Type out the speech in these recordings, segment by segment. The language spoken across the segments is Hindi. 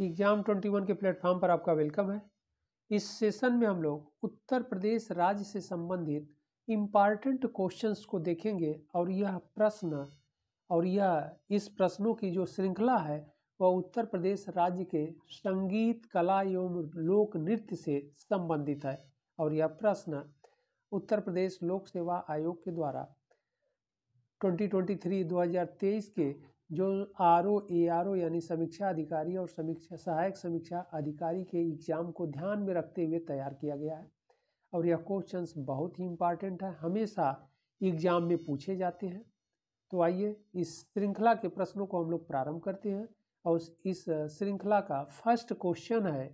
एग्ज़ाम 21 के प्लेटफॉर्म पर आपका वेलकम है इस सेशन में हम लोग उत्तर प्रदेश राज्य से संबंधित इम्पॉर्टेंट क्वेश्चंस को देखेंगे और यह प्रश्न और यह इस प्रश्नों की जो श्रृंखला है वह उत्तर प्रदेश राज्य के संगीत कला एवं लोक नृत्य से संबंधित है और यह प्रश्न उत्तर प्रदेश लोक सेवा आयोग के द्वारा 2023-2023 के जो R O A R O यानी समीक्षा अधिकारी और समीक्षा सहायक समीक्षा अधिकारी के एग्जाम को ध्यान में रखते हुए तैयार किया गया है और यह क्वेश्चन बहुत ही इम्पॉर्टेंट है हमेशा एग्जाम में पूछे जाते हैं तो आइए इस श्रृंखला के प्रश्नों को हम लोग प्रारंभ करते हैं और इस श्रृंखला का फर्स्ट क्वेश्चन है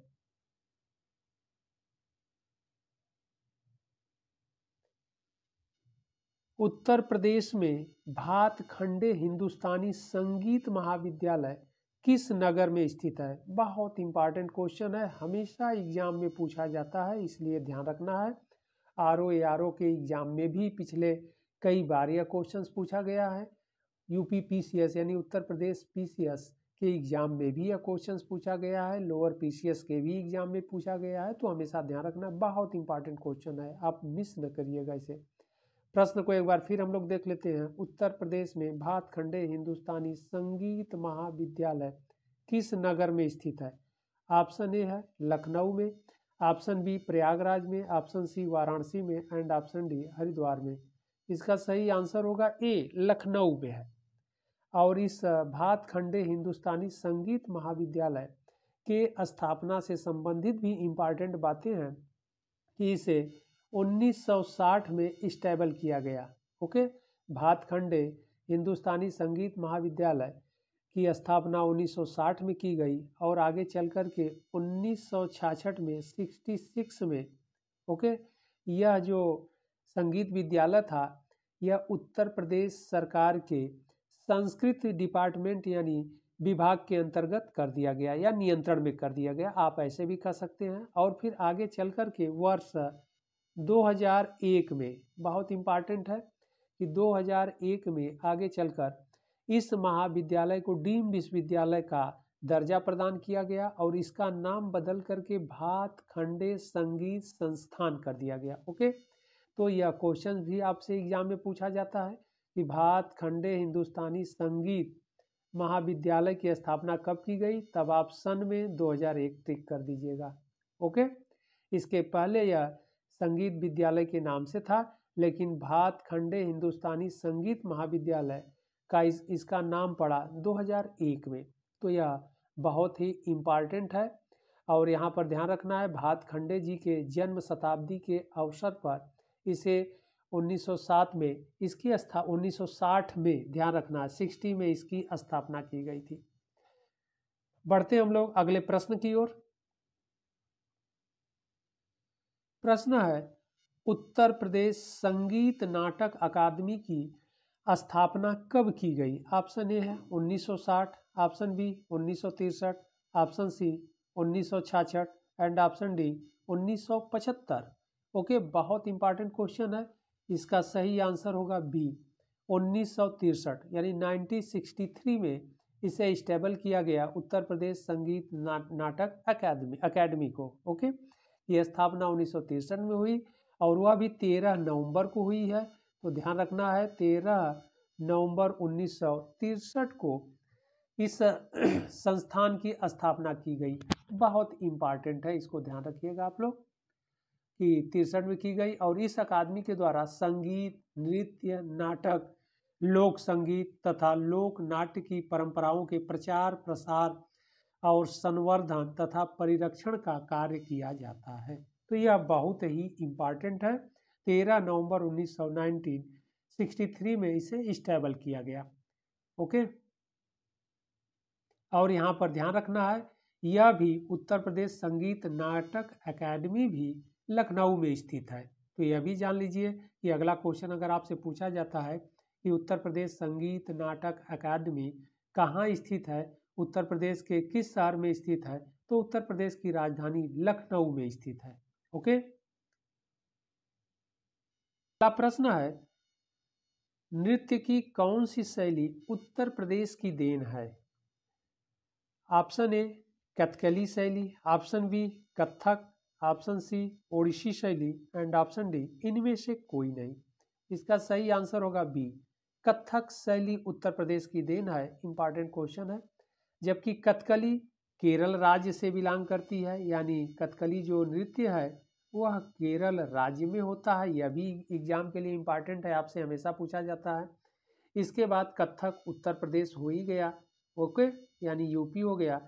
उत्तर प्रदेश में भातखंडे हिंदुस्तानी संगीत महाविद्यालय किस नगर में स्थित है बहुत इंपॉर्टेंट क्वेश्चन है हमेशा एग्जाम में पूछा जाता है इसलिए ध्यान रखना है R O A R O के एग्जाम में भी पिछले कई बार यह क्वेश्चन पूछा गया है यूपी एस यानी Uttar Pradesh P C S के एग्जाम में भी यह क्वेश्चन पूछा गया है लोअर पी सी एस के भी एग्जाम में पूछा गया है तो हमेशा ध्यान रखना बहुत इंपॉर्टेंट क्वेश्चन है आप मिस न करिएगा इसे प्रश्न को एक बार फिर हम लोग देख लेते हैं उत्तर प्रदेश में भातखंडे हिंदुस्तानी संगीत महाविद्यालय किस नगर में स्थित है ऑप्शन ए है लखनऊ में ऑप्शन बी प्रयागराज में ऑप्शन सी वाराणसी में एंड ऑप्शन डी हरिद्वार में इसका सही आंसर होगा ए लखनऊ में है और इस भातखंडे हिंदुस्तानी संगीत महाविद्यालय के स्थापना से संबंधित भी इम्पॉर्टेंट बातें हैं कि इसे 1960 में स्टेबल किया गया ओके भातखंडे हिंदुस्तानी संगीत महाविद्यालय की स्थापना 1960 में की गई और आगे चलकर के 1966 में 66 में ओके यह जो संगीत विद्यालय था यह उत्तर प्रदेश सरकार के संस्कृत डिपार्टमेंट यानी विभाग के अंतर्गत कर दिया गया या नियंत्रण में कर दिया गया आप ऐसे भी कह सकते हैं और फिर आगे चल कर के वर्ष 2001 में बहुत इम्पॉर्टेंट है कि 2001 में आगे चलकर इस महाविद्यालय को डीम विश्वविद्यालय का दर्जा प्रदान किया गया और इसका नाम बदल करके भात खंडे संगीत संस्थान कर दिया गया ओके तो यह क्वेश्चन भी आपसे एग्जाम में पूछा जाता है कि भात खंडे हिंदुस्तानी संगीत महाविद्यालय की स्थापना कब की गई तब आप सन में 2001 टिक कर दीजिएगा ओके इसके पहले यह संगीत विद्यालय के नाम से था लेकिन भात खंडे हिंदुस्तानी संगीत महाविद्यालय का इस, इसका नाम पड़ा 2001 में तो यह बहुत ही इम्पॉर्टेंट है और यहाँ पर ध्यान रखना है भात खंडे जी के जन्म शताब्दी के अवसर पर इसे 1907 में इसकी स्था 1960 में ध्यान रखना है सिक्सटी में इसकी स्थापना की गई थी बढ़ते हम लोग अगले प्रश्न की ओर प्रश्न है उत्तर प्रदेश संगीत नाटक अकादमी की स्थापना कब की गई ऑप्शन ए है 1960 ऑप्शन बी उन्नीस ऑप्शन सी उन्नीस एंड ऑप्शन डी 1975 ओके बहुत इंपॉर्टेंट क्वेश्चन है इसका सही आंसर होगा बी उन्नीस यानी 1963 में इसे स्टेबल किया गया उत्तर प्रदेश संगीत ना, नाटक अकादमी अकेडमी को ओके ये स्थापना उन्नीस में हुई और वह भी तेरह नवंबर को हुई है तो ध्यान रखना है तेरह नवंबर उन्नीस को इस संस्थान की स्थापना की गई बहुत इम्पॉर्टेंट है इसको ध्यान रखिएगा आप लोग कि तिरसठ में की गई और इस अकादमी के द्वारा संगीत नृत्य नाटक लोक संगीत तथा लोक नाट्य की परंपराओं के प्रचार प्रसार और संवर्धन तथा परिरक्षण का कार्य किया जाता है तो यह बहुत ही इम्पॉर्टेंट है तेरह नवंबर सिक्सटी थ्री में इसे स्टेबल किया गया ओके और यहाँ पर ध्यान रखना है यह भी उत्तर प्रदेश संगीत नाटक एकेडमी भी लखनऊ में स्थित है तो यह भी जान लीजिए कि अगला क्वेश्चन अगर आपसे पूछा जाता है कि उत्तर प्रदेश संगीत नाटक अकादमी कहाँ स्थित है उत्तर प्रदेश के किस शहर में स्थित है तो उत्तर प्रदेश की राजधानी लखनऊ में स्थित है ओके अगला प्रश्न है नृत्य की कौन सी शैली उत्तर प्रदेश की देन है ऑप्शन ए कथकली शैली option B Kathak option C Odissi शैली एंड ऑप्शन डी इनमें से कोई नहीं इसका सही आंसर होगा बी कथक शैली उत्तर प्रदेश की देन है इंपॉर्टेंट क्वेश्चन है जबकि कथकली केरल राज्य से बिलोंग करती है यानी कथकली जो नृत्य है वह केरल राज्य में होता है यह भी एग्जाम के लिए इम्पॉर्टेंट है आपसे हमेशा पूछा जाता है इसके बाद कथक उत्तर प्रदेश हो ही गया ओके यानी यूपी हो गया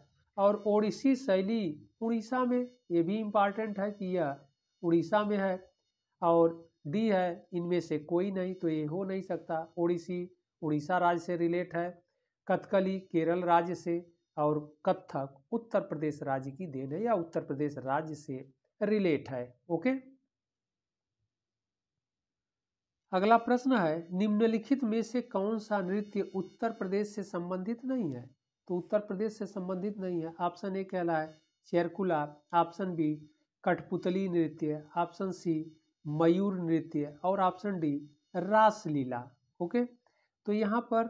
और ओडिशी शैली उड़ीसा में ये भी इम्पॉर्टेंट है कि यह उड़ीसा में है और डी है इनमें से कोई नहीं तो ये हो नहीं सकता ओडिशी उड़ीसा राज्य से रिलेट है कथकली केरल राज्य से और कथक उत्तर प्रदेश राज्य की देन है या उत्तर प्रदेश राज्य से रिलेट है ओके अगला प्रश्न है निम्नलिखित में से कौन सा नृत्य उत्तर प्रदेश से संबंधित नहीं है तो उत्तर प्रदेश से संबंधित नहीं है ऑप्शन ए कहला है चेरकुला ऑप्शन बी कठपुतली नृत्य ऑप्शन सी मयूर नृत्य और ऑप्शन डी रासलीला ओके तो यहाँ पर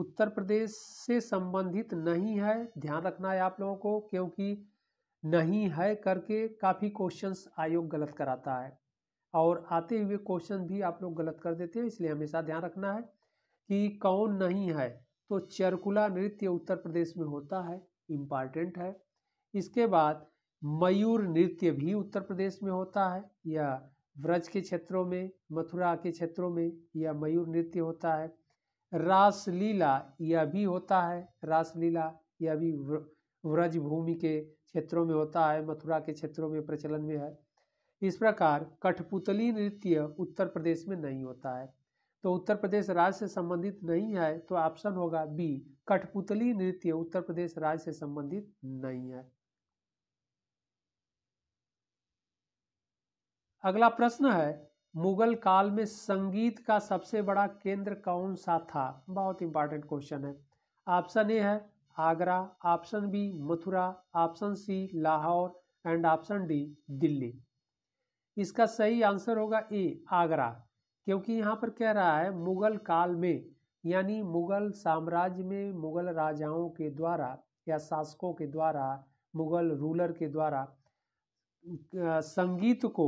उत्तर प्रदेश से संबंधित नहीं है ध्यान रखना है आप लोगों को क्योंकि नहीं है करके काफ़ी क्वेश्चंस आयोग गलत कराता है और आते हुए क्वेश्चन भी आप लोग गलत कर देते हैं इसलिए हमेशा ध्यान रखना है कि कौन नहीं है तो चरकुला नृत्य उत्तर प्रदेश में होता है इम्पॉर्टेंट है इसके बाद मयूर नृत्य भी उत्तर प्रदेश में होता है या व्रज के क्षेत्रों में मथुरा के क्षेत्रों में या मयूर नृत्य होता है रासलीला यह भी होता है रासलीला यह भी व्रज भूमि के क्षेत्रों में होता है मथुरा के क्षेत्रों में प्रचलन में है इस प्रकार कठपुतली नृत्य उत्तर प्रदेश में नहीं होता है तो उत्तर प्रदेश राज्य से संबंधित नहीं है तो ऑप्शन होगा बी कठपुतली नृत्य उत्तर प्रदेश राज्य से संबंधित नहीं है अगला प्रश्न है मुगल काल में संगीत का सबसे बड़ा केंद्र कौन सा था बहुत इंपॉर्टेंट क्वेश्चन है ऑप्शन ए है Agra option B Mathura option C Lahore and option D Delhi इसका सही आंसर होगा ए आगरा क्योंकि यहाँ पर कह रहा है मुगल काल में यानी मुगल साम्राज्य में मुगल राजाओं के द्वारा या शासकों के द्वारा मुगल रूलर के द्वारा संगीत को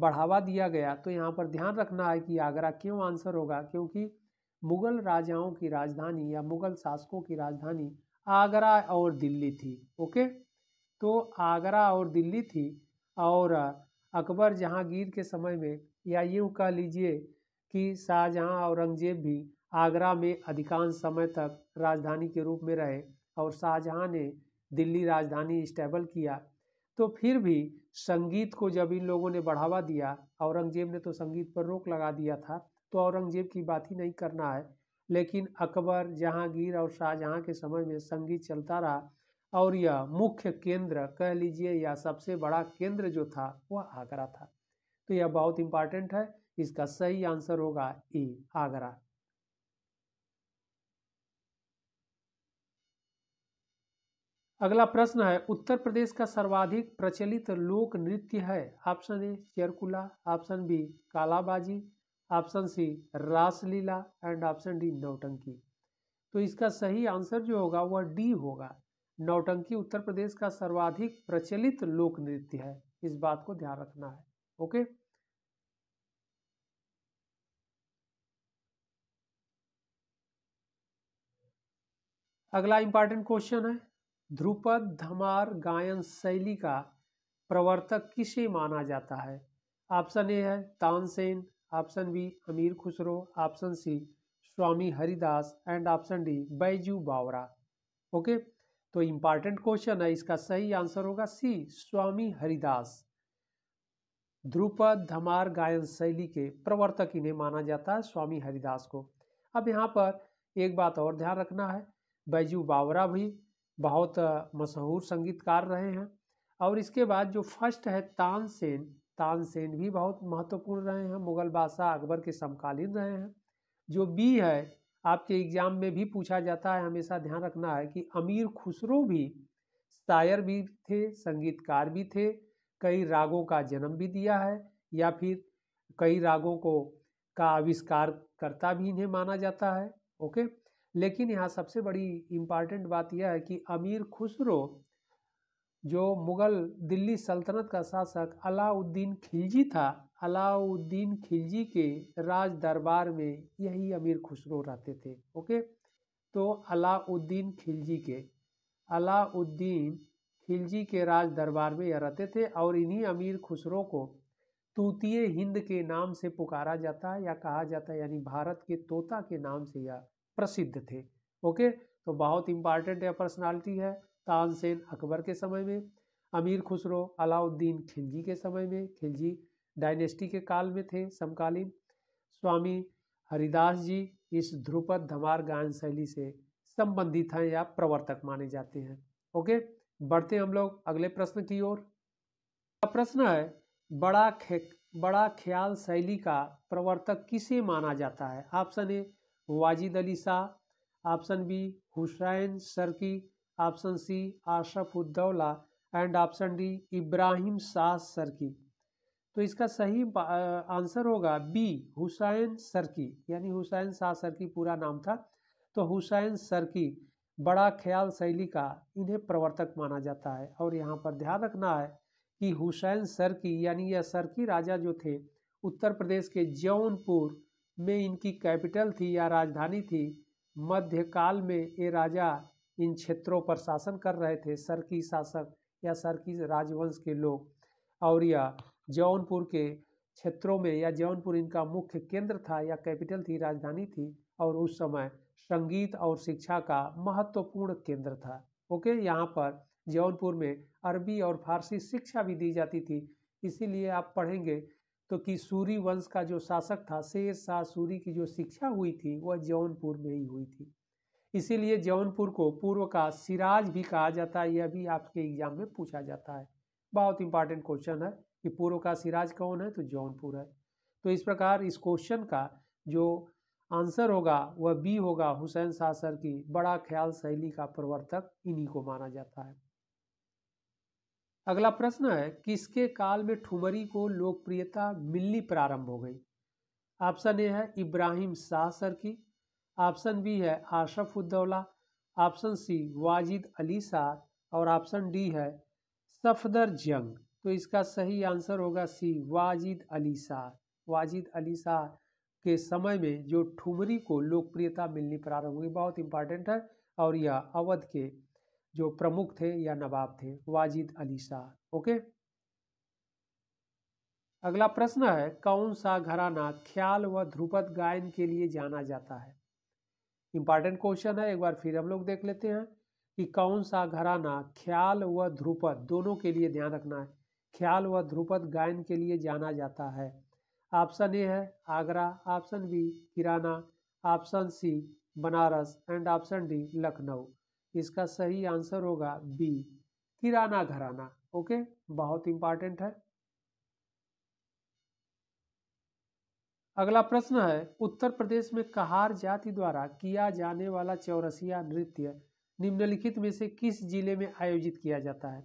बढ़ावा दिया गया तो यहाँ पर ध्यान रखना है कि आगरा क्यों आंसर होगा क्योंकि मुगल राजाओं की राजधानी या मुगल शासकों की राजधानी आगरा और दिल्ली थी ओके तो आगरा और दिल्ली थी और अकबर जहांगीर के समय में या यूँ कह लीजिए कि शाहजहाँ औरंगजेब भी आगरा में अधिकांश समय तक राजधानी के रूप में रहे और शाहजहाँ ने दिल्ली राजधानी स्टेबल किया तो फिर भी संगीत को जब इन लोगों ने बढ़ावा दिया औरंगजेब ने तो संगीत पर रोक लगा दिया था तो औरंगजेब की बात ही नहीं करना है लेकिन अकबर जहांगीर और शाहजहां के समय में संगीत चलता रहा और यह मुख्य केंद्र कह लीजिए या सबसे बड़ा केंद्र जो था वह आगरा था तो यह बहुत इंपॉर्टेंट है इसका सही आंसर होगा ए आगरा अगला प्रश्न है उत्तर प्रदेश का सर्वाधिक प्रचलित लोक नृत्य है option A Charkula option B Kalabazi option C Raslila and option D Nautanki तो इसका सही आंसर जो होगा वह डी होगा नौटंकी उत्तर प्रदेश का सर्वाधिक प्रचलित लोक नृत्य है इस बात को ध्यान रखना है ओके अगला इंपॉर्टेंट क्वेश्चन है ध्रुपद धमार गायन शैली का प्रवर्तक किसे माना जाता है ऑप्शन ए है Tansen option B Amir Khusro option C Swami Haridas and option D Baiju Bawra okay तो इम्पॉर्टेंट क्वेश्चन है इसका सही आंसर होगा सी स्वामी हरिदास ध्रुपद धमार गायन शैली के प्रवर्तक इन्हें माना जाता है स्वामी हरिदास को अब यहाँ पर एक बात और ध्यान रखना है बैजू बावरा भी बहुत मशहूर संगीतकार रहे हैं और इसके बाद जो फर्स्ट है तानसेन तानसेन भी बहुत महत्वपूर्ण रहे हैं मुगल बादशाह अकबर के समकालीन रहे हैं जो बी है आपके एग्जाम में भी पूछा जाता है हमेशा ध्यान रखना है कि अमीर खुसरो भी शायर भी थे संगीतकार भी थे कई रागों का जन्म भी दिया है या फिर कई रागों को का आविष्कार करता भी इन्हें माना जाता है ओके लेकिन यहाँ सबसे बड़ी इम्पॉर्टेंट बात यह है कि अमीर खुसरो जो मुग़ल दिल्ली सल्तनत का शासक अलाउद्दीन खिलजी था अलाउद्दीन खिलजी के राज दरबार में यही अमीर खुसरो रहते थे ओके तो अलाउद्दीन खिलजी के अलाउद्दीन खिलजी के राज दरबार में यह रहते थे और इन्हीं अमीर खुसरो को तूतीय हिंद के नाम से पुकारा जाता है या कहा जाता है यानी भारत के तोता के नाम से यह प्रसिद्ध थे ओके तो बहुत इंपॉर्टेंट यह पर्सनालिटी है तानसेन अकबर के समय में अमीर खुसरो अलाउद्दीन खिलजी के समय में खिलजी डायनेस्टी के काल में थे समकालीन स्वामी हरिदास जी इस ध्रुपद धमार गायन शैली से संबंधित हैं या प्रवर्तक माने जाते हैं ओके बढ़ते हम लोग अगले प्रश्न की ओर प्रश्न है बड़ा खे बड़ा ख्याल शैली का प्रवर्तक किसे माना जाता है option A Wajid Ali Shah option B Hussain Sharqi option C Asaf Uddaula and option D Ibrahim Shah Sharqi तो इसका सही आंसर होगा बी हुसैन सरकी यानी हुसैन शाह सरकी पूरा नाम था तो हुसैन सरकी बड़ा ख्याल शैली का इन्हें प्रवर्तक माना जाता है और यहाँ पर ध्यान रखना है कि हुसैन सरकी यानी यह सरकी राजा जो थे उत्तर प्रदेश के जौनपुर में इनकी कैपिटल थी या राजधानी थी मध्यकाल में ये राजा इन क्षेत्रों पर शासन कर रहे थे सर की शासक या सर की राजवंश के लोग और यह जौनपुर के क्षेत्रों में या जौनपुर इनका मुख्य केंद्र था या कैपिटल थी राजधानी थी और उस समय संगीत और शिक्षा का महत्वपूर्ण केंद्र था ओके यहाँ पर जौनपुर में अरबी और फारसी शिक्षा भी दी जाती थी इसीलिए आप पढ़ेंगे तो कि सूरी वंश का जो शासक था शेर शाह सूरी की जो शिक्षा हुई थी वह जौनपुर में ही हुई थी इसीलिए जौनपुर को पूर्व का सिराज भी कहा जाता है यह भी आपके एग्जाम में पूछा जाता है बहुत इंपॉर्टेंट क्वेश्चन है कि पूर्व का सिराज कौन है तो जौनपुर है तो इस प्रकार इस क्वेश्चन का जो आंसर होगा वह बी होगा हुसैन शाह सर की बड़ा ख्याल शैली का प्रवर्तक इन्हीं को माना जाता है अगला प्रश्न है किसके काल में ठुमरी को लोकप्रियता मिलनी प्रारंभ हो गई ऑप्शन ए है Ibrahim Shah Sharqi option B है आशफ उद्दौला ऑप्शन सी वाजिद अली शाह और ऑप्शन डी है सफदर जंग तो इसका सही आंसर होगा सी वाजिद अली शाह वाजिद अली शाह के समय में जो ठुमरी को लोकप्रियता मिलनी प्रारंभ हुई बहुत इंपॉर्टेंट है और यह अवध के जो प्रमुख थे या नवाब थे वाजिद अली शाह ओके अगला प्रश्न है कौन सा घराना ख्याल व ध्रुपद गायन के लिए जाना जाता है इंपॉर्टेंट क्वेश्चन है एक बार फिर हम लोग देख लेते हैं कि कौन सा घराना ख्याल व ध्रुपद दोनों के लिए ध्यान रखना है ख्याल व ध्रुपद गायन के लिए जाना जाता है ऑप्शन ए है Agra option B Kirana option C Banaras and option D Lucknow इसका सही आंसर होगा बी किराना घराना ओके बहुत इंपॉर्टेंट है अगला प्रश्न है उत्तर प्रदेश में कहार जाति द्वारा किया जाने वाला चौरसिया नृत्य निम्नलिखित में से किस जिले में आयोजित किया जाता है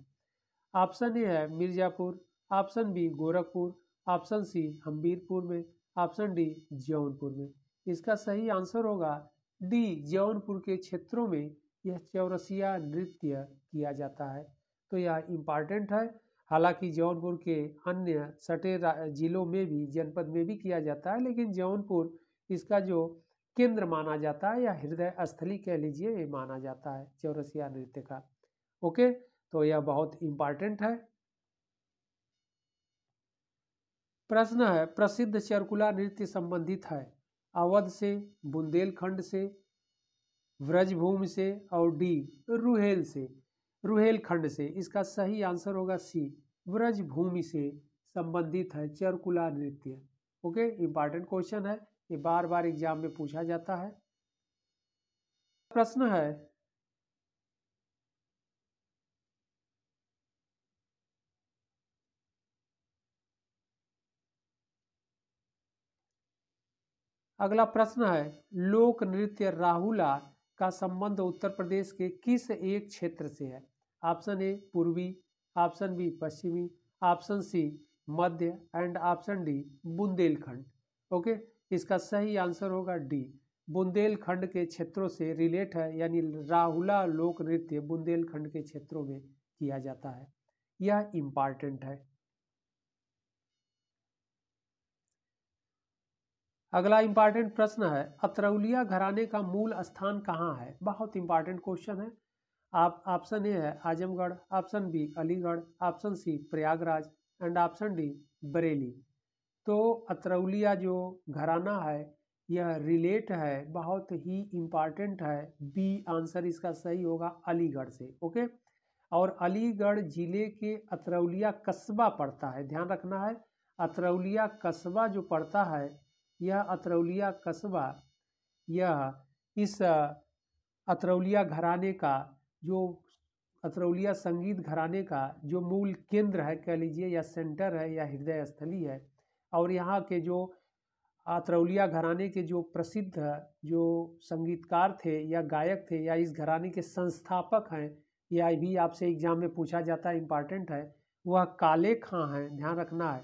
ऑप्शन ए है Mirzapur option B Gorakhpur option C Hamirpur में ऑप्शन डी जौनपुर में इसका सही आंसर होगा डी जौनपुर के क्षेत्रों में यह चौरसिया नृत्य किया जाता है तो यह इम्पॉर्टेंट है हालांकि जौनपुर के अन्य सटे जिलों में भी जनपद में भी किया जाता है लेकिन जौनपुर इसका जो केंद्र माना जाता है या हृदय स्थली कह लीजिए ये माना जाता है चौरसिया नृत्य का ओके तो यह बहुत इम्पॉर्टेंट है प्रश्न है प्रसिद्ध चरकुला नृत्य संबंधित है अवध से बुंदेलखंड से व्रजभूमि से और डी रुहेल से रुहेलखंड से इसका सही आंसर होगा सी व्रजभूमि से संबंधित है चरकुला नृत्य ओके इंपॉर्टेंट क्वेश्चन है ये बार बार एग्जाम में पूछा जाता है प्रश्न है अगला प्रश्न है लोक नृत्य राहुला का संबंध उत्तर प्रदेश के किस एक क्षेत्र से है ऑप्शन ए पूर्वी ऑप्शन बी पश्चिमी ऑप्शन सी मध्य and option D Bundelkhand okay इसका सही आंसर होगा डी बुंदेलखंड के क्षेत्रों से रिलेट है यानी राहुला लोक नृत्य बुंदेलखंड के क्षेत्रों में किया जाता है यह इम्पॉर्टेंट है अगला इंपॉर्टेंट प्रश्न है अतरौलिया घराने का मूल स्थान कहाँ है बहुत इंपॉर्टेंट क्वेश्चन है आप ऑप्शन ए है Azamgarh option B Aligarh option C Prayagraj and option D Bareilly तो अतरौलिया जो घराना है यह रिलेट है बहुत ही इम्पॉर्टेंट है बी आंसर इसका सही होगा अलीगढ़ से ओके और अलीगढ़ जिले के अतरौलिया कस्बा पड़ता है ध्यान रखना है अतरौलिया कस्बा जो पड़ता है यह अतरौलिया कस्बा यह इस अतरौलिया घराने का जो अतरौलिया संगीत घराने का जो मूल केंद्र है कह लीजिए या सेंटर है या हृदय स्थली है और यहाँ के जो अतरौलिया घराने के जो प्रसिद्ध जो संगीतकार थे या गायक थे या इस घराने के संस्थापक हैं या भी आपसे एग्जाम में पूछा जाता है इम्पॉर्टेंट है वह काले खां हैं ध्यान रखना है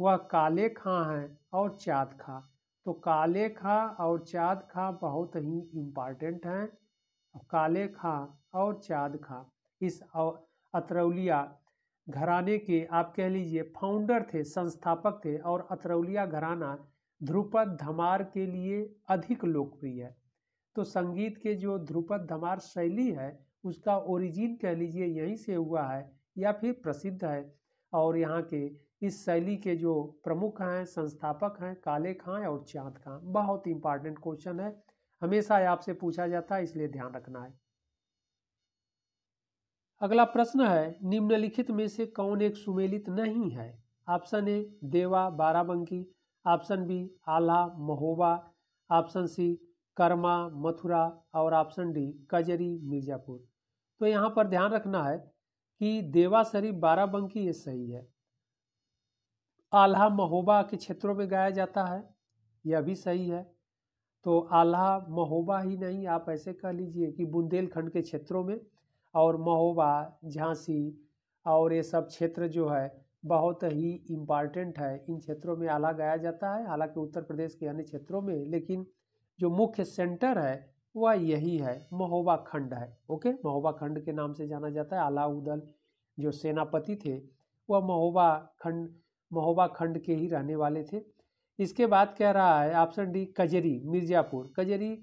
वह काले खां हैं और चाँद खां तो काले खां और चाँद खां बहुत ही इम्पॉर्टेंट हैं काले खां और चाँद खां इस अतरौलिया घराने के आप कह लीजिए फाउंडर थे संस्थापक थे और अतरौलिया घराना ध्रुपद धमार के लिए अधिक लोकप्रिय है तो संगीत के जो ध्रुपद धमार शैली है उसका ओरिजिन कह लीजिए यहीं से हुआ है या फिर प्रसिद्ध है और यहाँ के इस शैली के जो प्रमुख हैं संस्थापक हैं काले खां और चाँद खां बहुत इंपॉर्टेंट क्वेश्चन है हमेशा आपसे पूछा जाता है इसलिए ध्यान रखना है अगला प्रश्न है निम्नलिखित में से कौन एक सुमेलित नहीं है option A Deva Barabanki option B Alha Mahoba option C Karma Mathura और ऑप्शन डी कजरी मिर्जापुर तो यहाँ पर ध्यान रखना है कि देवा शरीफ बाराबंकी ये सही है आल्हा महोबा के क्षेत्रों में गाया जाता है यह भी सही है तो आल्हा महोबा ही नहीं आप ऐसे कह लीजिए कि बुंदेलखंड के क्षेत्रों में और महोबा झांसी और ये सब क्षेत्र जो है बहुत ही इम्पॉर्टेंट है इन क्षेत्रों में आला गाया जाता है हालांकि उत्तर प्रदेश के अन्य क्षेत्रों में लेकिन जो मुख्य सेंटर है वह यही है महोबा खंड है ओके महोबा खंड के नाम से जाना जाता है आला उदल जो सेनापति थे वह महोबा खंड महोबा खंड के ही रहने वाले थे इसके बाद कह रहा है ऑप्शन डी कजरी मिर्ज़ापुर कजरी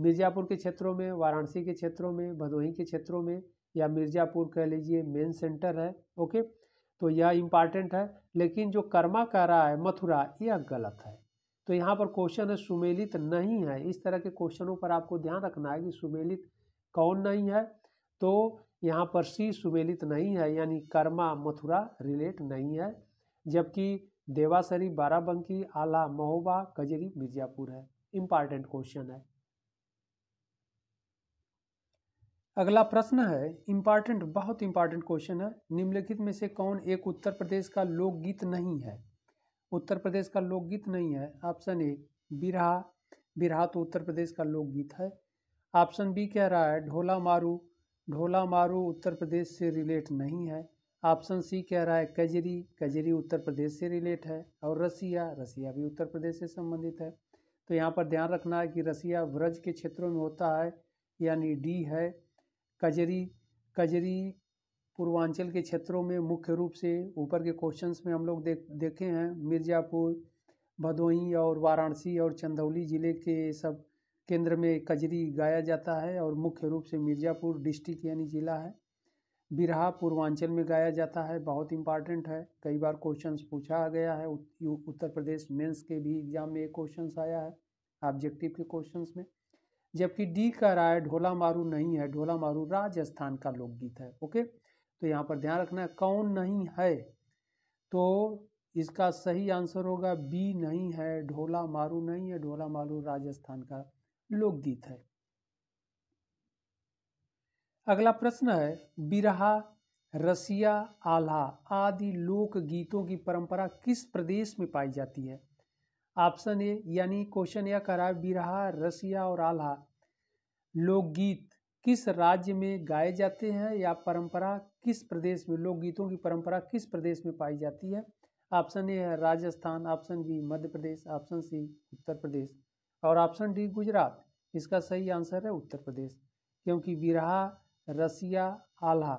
मिर्ज़ापुर के क्षेत्रों में वाराणसी के क्षेत्रों में भदोही के क्षेत्रों में या मिर्ज़ापुर कह लीजिए मेन सेंटर है ओके तो यह इम्पॉर्टेंट है लेकिन जो कर्मा कह रहा है मथुरा यह गलत है तो यहाँ पर क्वेश्चन है सुमेलित नहीं है इस तरह के क्वेश्चनों पर आपको ध्यान रखना है कि सुमेलित कौन नहीं है तो यहाँ पर सी सुमेलित नहीं है यानी कर्मा मथुरा रिलेट नहीं है जबकि देवासरी बाराबंकी आला महोबा कजरी मिर्जापुर है इम्पॉर्टेंट क्वेश्चन है अगला प्रश्न है इम्पॉर्टेंट बहुत इंपॉर्टेंट क्वेश्चन है निम्नलिखित में से कौन एक उत्तर प्रदेश का लोकगीत नहीं है उत्तर प्रदेश का लोकगीत नहीं है ऑप्शन ए बिरहा बिरहा तो उत्तर प्रदेश का लोकगीत है ऑप्शन बी कह रहा है ढोला मारू ढोला मारू उत्तर प्रदेश से रिलेट नहीं है ऑप्शन सी कह रहा है कजरी कजरी उत्तर प्रदेश से रिलेट है और रसिया रसिया भी उत्तर प्रदेश से संबंधित है तो यहाँ पर ध्यान रखना है कि रसिया व्रज के क्षेत्रों में होता है यानी डी है कजरी कजरी पूर्वांचल के क्षेत्रों में मुख्य रूप से ऊपर के क्वेश्चंस में हम लोग देख देखे हैं मिर्ज़ापुर भदोही और वाराणसी और चंदौली ज़िले के सब केंद्र में कजरी गाया जाता है और मुख्य रूप से मिर्ज़ापुर डिस्ट्रिक्ट यानी ज़िला है बिरहा पूर्वांचल में गाया जाता है बहुत इंपॉर्टेंट है कई बार क्वेश्चन पूछा गया है उत्तर प्रदेश मेंस के भी एग्जाम में एक क्वेश्चन आया है ऑब्जेक्टिव के क्वेश्चन में जबकि डी का रहा है ढोला मारू नहीं है ढोला मारू राजस्थान का लोकगीत है ओके तो यहाँ पर ध्यान रखना है कौन नहीं है तो इसका सही आंसर होगा बी नहीं है ढोला मारू नहीं है ढोला मारू राजस्थान का लोकगीत है अगला प्रश्न है बिरहा रसिया आल्हा आदि लोक गीतों की परंपरा किस प्रदेश में पाई जाती है ऑप्शन ए यानी क्वेश्चन यह करा बिरहा रसिया और आल्हा लोकगीत किस राज्य में गाए जाते हैं या परंपरा किस प्रदेश में लोकगीतों की परंपरा किस प्रदेश में पाई जाती है ऑप्शन ए है Rajasthan option B Madhya Pradesh option C Uttar Pradesh और ऑप्शन डी गुजरात इसका सही आंसर है उत्तर प्रदेश क्योंकि बिरहा रसिया आल्हा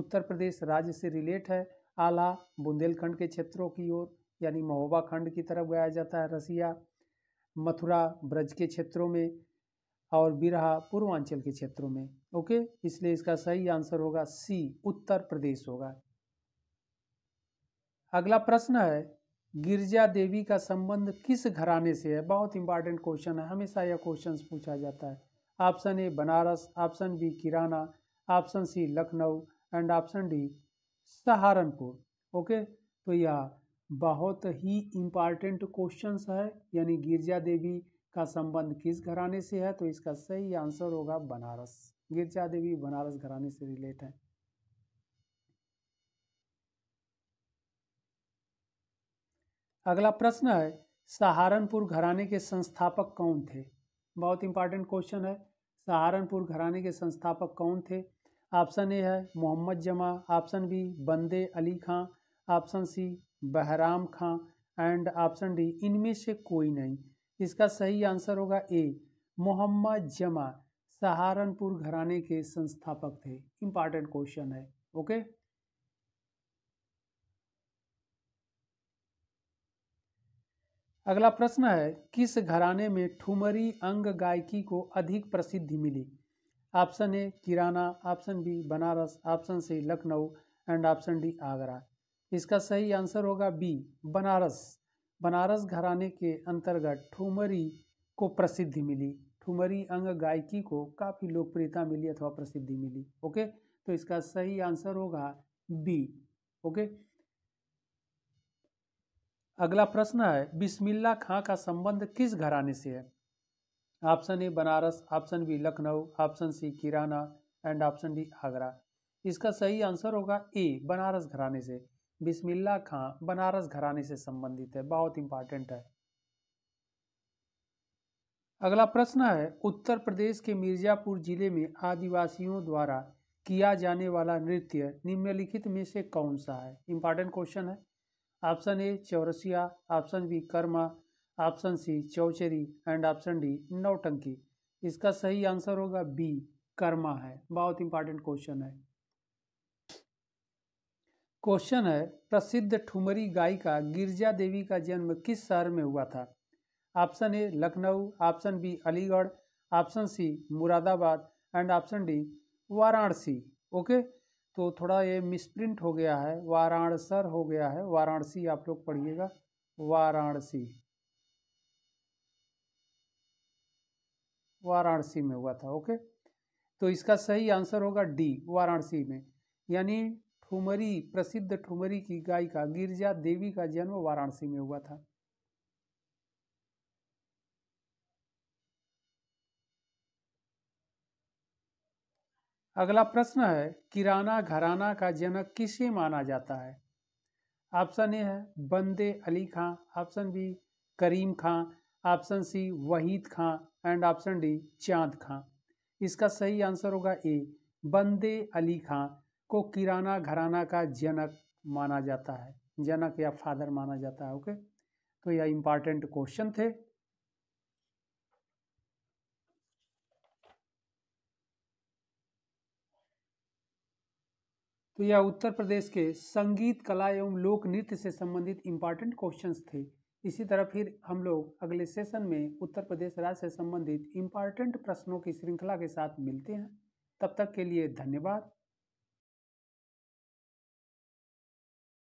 उत्तर प्रदेश राज्य से रिलेट है आल्हा बुंदेलखंड के क्षेत्रों की ओर यानी महोबा खंड की तरफ गया जाता है रसिया मथुरा ब्रज के क्षेत्रों में और बिरहा पूर्वांचल के क्षेत्रों में ओके इसलिए इसका सही आंसर होगा सी उत्तर प्रदेश होगा अगला प्रश्न है गिरजा देवी का संबंध किस घराने से है बहुत इंपॉर्टेंट क्वेश्चन है हमेशा यह क्वेश्चन पूछा जाता है option A Banaras option B Kirana option C Lucknow and option D Saharanpur okay तो यह बहुत ही इम्पॉर्टेंट क्वेश्चन है यानी गिरजा देवी का संबंध किस घराने से है तो इसका सही आंसर होगा बनारस गिरजा देवी बनारस घराने से रिलेट है अगला प्रश्न है सहारनपुर घराने के संस्थापक कौन थे बहुत इंपॉर्टेंट क्वेश्चन है सहारनपुर घराने के संस्थापक कौन थे ऑप्शन ए है मोहम्मद जमा option B Bande Ali Khan option C Behram Khan and option D इनमें से कोई नहीं इसका सही आंसर होगा ए मोहम्मद जमा सहारनपुर घराने के संस्थापक थे इंपॉर्टेंट क्वेश्चन है ओके अगला प्रश्न है किस घराने में ठुमरी अंग गायकी को अधिक प्रसिद्धि मिली option A Kirana option B Banaras option C Lucknow and option D Agra इसका सही आंसर होगा बी बनारस बनारस घराने के अंतर्गत ठुमरी को प्रसिद्धि मिली ठुमरी अंग गायकी को काफ़ी लोकप्रियता मिली अथवा प्रसिद्धि मिली ओके तो इसका सही आंसर होगा बी ओके अगला प्रश्न है बिस्मिल्ला खां का संबंध किस घराने से है option A Banaras option B Lucknow option C Kirana and option D Agra इसका सही आंसर होगा ए बनारस घराने से बिस्मिल्ला खां बनारस घराने से संबंधित है बहुत इंपॉर्टेंट है अगला प्रश्न है उत्तर प्रदेश के मिर्जापुर जिले में आदिवासियों द्वारा किया जाने वाला नृत्य निम्नलिखित में से कौन सा है इंपॉर्टेंट क्वेश्चन है option A Chaurasia option B Karma option C Chauchari and option D Nautanki इसका सही आंसर होगा बी कर्मा है बहुत इंपॉर्टेंट क्वेश्चन है क्वेश्चन है प्रसिद्ध ठुमरी गायिका गिरजा देवी का जन्म किस शहर में हुआ था option A Lucknow option B Aligarh option C Moradabad and option D Varanasi okay तो थोड़ा ये मिसप्रिंट हो गया है वाराणसर हो गया है वाराणसी आप लोग पढ़िएगा वाराणसी वाराणसी में हुआ था ओके तो इसका सही आंसर होगा डी वाराणसी में यानी ठुमरी प्रसिद्ध ठुमरी की गायिका गिरजा देवी का जन्म वाराणसी में हुआ था अगला प्रश्न है किराना घराना का जनक किसे माना जाता है ऑप्शन ए है Bande Ali Khan option B Karim Khan option C Wahid Khan and option D Chand Khan इसका सही आंसर होगा ए बंदे अली खां को किराना घराना का जनक माना जाता है जनक या फादर माना जाता है ओके तो यह इम्पॉर्टेंट क्वेश्चन थे तो यह उत्तर प्रदेश के संगीत कला एवं लोक नृत्य से संबंधित इंपॉर्टेंट क्वेश्चंस थे इसी तरह फिर हम लोग अगले सेशन में उत्तर प्रदेश राज्य से संबंधित इम्पॉर्टेंट प्रश्नों की श्रृंखला के साथ मिलते हैं तब तक के लिए धन्यवाद